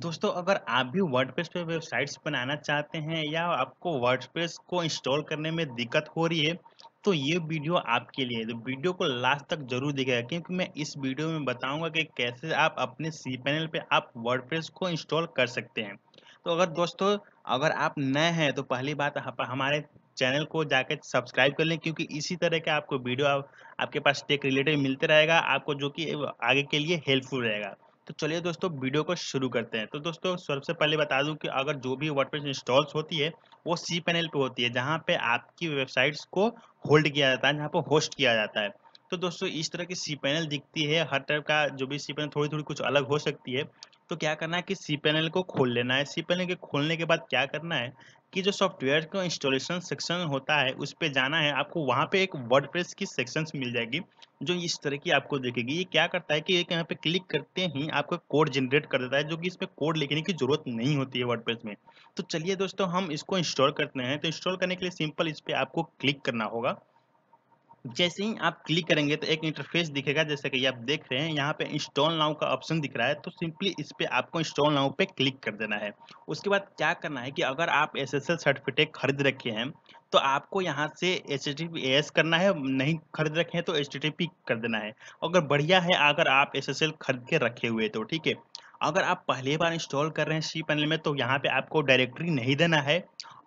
दोस्तों अगर आप भी वर्डप्रेस पे वेबसाइट्स बनाना चाहते हैं या आपको वर्डप्रेस को इंस्टॉल करने में दिक्कत हो रही है तो ये वीडियो आपके लिए है तो वीडियो को लास्ट तक जरूर देखेगा क्योंकि मैं इस वीडियो में बताऊंगा कि कैसे आप अपने सी पैनल पर आप वर्डप्रेस को इंस्टॉल कर सकते हैं तो अगर दोस्तों अगर आप नए हैं तो पहली बात हमारे चैनल को जाकर सब्सक्राइब कर लें क्योंकि इसी तरह के आपको वीडियो आप, आपके पास टेक रिलेटेड मिलते रहेगा आपको जो कि आगे के लिए हेल्पफुल रहेगा तो चलिए दोस्तों वीडियो को शुरू करते हैं तो दोस्तों सबसे पहले बता दूं कि अगर जो भी वर्डप्रेस इंस्टॉल्स होती है वो सी पैनल पे होती है जहाँ पे आपकी वेबसाइट्स को होल्ड किया जाता है जहाँ पर होस्ट किया जाता है तो दोस्तों इस तरह की सी पैनल दिखती है हर टाइप का जो भी सी पैनल थोड़ी थोड़ी कुछ अलग हो सकती है तो क्या करना है कि सी पैनल को खोल लेना है सी पैनल के खोलने के बाद क्या करना है कि जो सॉफ्टवेयर का इंस्टॉलेशन सेक्शन होता है उस पर जाना है आपको वहाँ पे एक वर्डप्रेस की सेक्शंस मिल जाएगी जो इस तरह की आपको देखेगी ये क्या करता है कि एक यहाँ पे क्लिक करते ही आपको कोड जनरेट कर देता है जो कि इसमें कोड लिखने की जरूरत नहीं होती है वर्डप्रेस में तो चलिए दोस्तों हम इसको इंस्टॉल करते हैं तो इंस्टॉल करने के लिए सिंपल इस पर आपको क्लिक करना होगा जैसे ही आप क्लिक करेंगे तो एक इंटरफेस दिखेगा जैसे कि आप देख रहे हैं यहाँ पे इंस्टॉल नाउ का ऑप्शन दिख रहा है तो सिंपली इस पे आपको इंस्टॉल नाउ पे क्लिक कर देना है उसके बाद क्या करना है कि अगर आप एस एस एल सर्टिफिकेट खरीद रखे हैं तो आपको यहाँ से एच एस करना है नहीं खरीद रखे हैं तो एच कर देना है अगर बढ़िया है अगर आप एस एस एल खरीद के रखे हुए तो ठीक है अगर आप पहली बार इंस्टॉल कर रहे हैं सी पैनल में तो यहाँ पे आपको डायरेक्टरी नहीं देना है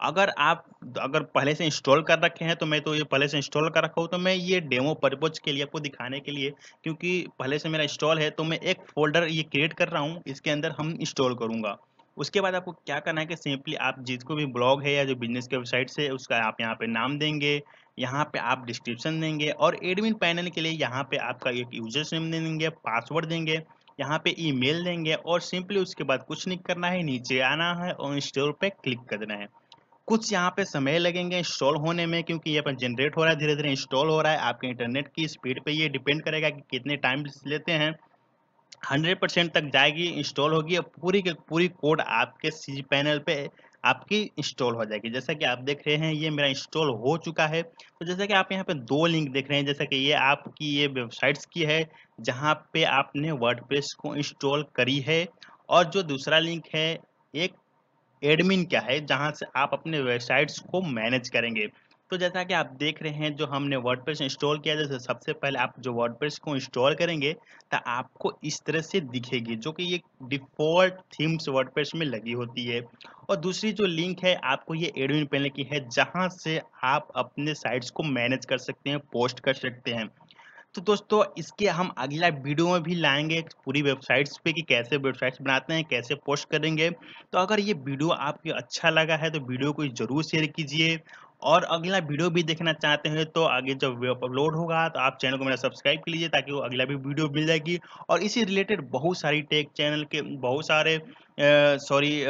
अगर आप अगर पहले से इंस्टॉल कर रखे हैं तो मैं तो ये पहले से इंस्टॉल कर रखा हूँ तो मैं ये डेमो परपोज के लिए आपको दिखाने के लिए क्योंकि पहले से मेरा इंस्टॉल है तो मैं एक फोल्डर ये क्रिएट कर रहा हूँ इसके अंदर हम इंस्टॉल करूँगा उसके बाद आपको क्या करना है कि सिंपली आप जिसको भी ब्लॉग है या जो बिजनेस की वेबसाइट से उसका आप यहाँ पे नाम देंगे यहाँ पे आप डिस्क्रिप्शन देंगे और एडमिन पैनल के लिए यहाँ पे आपका एक यूजर्स नेम देंगे पासवर्ड देंगे यहाँ पे ईमेल देंगे और सिंपली उसके बाद कुछ नहीं करना है नीचे आना है और इंस्टॉल पे क्लिक करना है कुछ यहाँ पे समय लगेंगे इंस्टॉल होने में क्योंकि ये अपन जनरेट हो रहा है धीरे धीरे इंस्टॉल हो रहा है आपके इंटरनेट की स्पीड पे ये डिपेंड करेगा कि कितने टाइम लेते हैं 100 परसेंट तक जाएगी इंस्टॉल होगी और पूरी के पूरी कोड आपके सी पैनल पे आपकी इंस्टॉल हो जाएगी जैसा कि आप देख रहे हैं ये मेरा इंस्टॉल हो चुका है तो जैसा कि आप यहाँ पे दो लिंक देख रहे हैं जैसा कि ये आपकी ये वेबसाइट्स की है जहाँ पे आपने वर्डप्रेस को इंस्टॉल करी है और जो दूसरा लिंक है एक एडमिन का है जहाँ से आप अपने वेबसाइट्स को मैनेज करेंगे तो जैसा कि आप देख रहे हैं जो हमने प्रेस इंस्टॉल किया जैसे सबसे पहले आप जो प्रेस को इंस्टॉल करेंगे तो आपको इस तरह से दिखेगी जो कि ये डिफ़ॉल्ट थीम्स प्रेस में लगी होती है और दूसरी जो लिंक है आपको ये एडमिन पैनल की है जहां से आप अपने साइट्स को मैनेज कर सकते हैं पोस्ट कर सकते हैं तो दोस्तों इसके हम अगला वीडियो में भी लाएंगे पूरी वेबसाइट्स पे कि कैसे वेबसाइट्स बनाते हैं कैसे पोस्ट करेंगे तो अगर ये वीडियो आपके अच्छा लगा है तो वीडियो को ज़रूर शेयर कीजिए और अगला वीडियो भी देखना चाहते हैं तो आगे जब अपलोड होगा तो आप चैनल को मेरा सब्सक्राइब कर लीजिए ताकि वो अगला भी वीडियो मिल जाएगी और इसी रिलेटेड बहुत सारी टेक चैनल के बहुत सारे सॉरी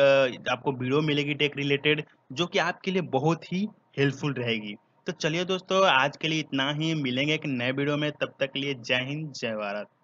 आपको वीडियो मिलेगी टेक रिलेटेड जो कि आपके लिए बहुत ही हेल्पफुल रहेगी तो चलिए दोस्तों आज के लिए इतना ही मिलेंगे एक नए वीडियो में तब तक के लिए जय हिंद जय भारत